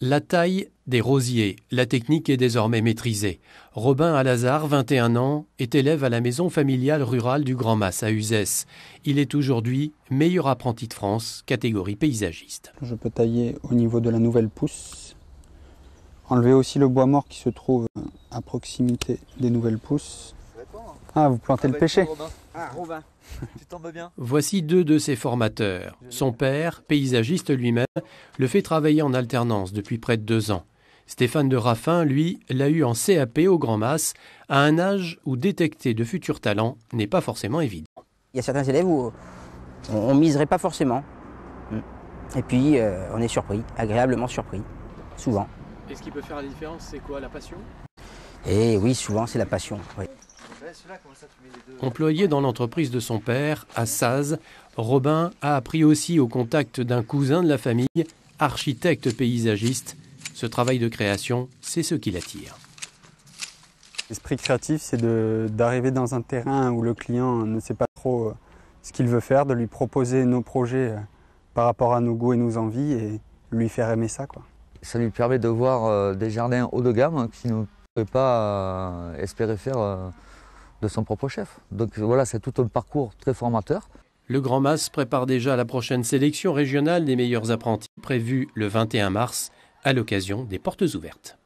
La taille des rosiers, la technique est désormais maîtrisée. Robin Alazard, 21 ans, est élève à la maison familiale rurale du Grand Mas à Uzès. Il est aujourd'hui meilleur apprenti de France, catégorie paysagiste. Je peux tailler au niveau de la nouvelle pousse, enlever aussi le bois mort qui se trouve à proximité des nouvelles pousses ah, vous plantez le ah, péché. Ah, Robin. Voici deux de ses formateurs. Son père, paysagiste lui-même, le fait travailler en alternance depuis près de deux ans. Stéphane de Raffin, lui, l'a eu en CAP au Grand Masse, à un âge où détecter de futurs talents n'est pas forcément évident. Il y a certains élèves où on ne miserait pas forcément. Et puis, euh, on est surpris, agréablement surpris, souvent. Et ce qui peut faire la différence, c'est quoi La passion Eh oui, souvent, c'est la passion. Oui. Employé dans l'entreprise de son père, à Saz, Robin a appris aussi au contact d'un cousin de la famille, architecte paysagiste. Ce travail de création, c'est ce qui l'attire. L'esprit créatif, c'est d'arriver dans un terrain où le client ne sait pas trop euh, ce qu'il veut faire, de lui proposer nos projets euh, par rapport à nos goûts et nos envies et lui faire aimer ça. Ça lui permet de voir euh, des jardins haut de gamme qui ne pouvaient pas espérer faire de son propre chef. Donc voilà, c'est tout un parcours très formateur. Le Grand Mas prépare déjà la prochaine sélection régionale des meilleurs apprentis prévue le 21 mars à l'occasion des portes ouvertes.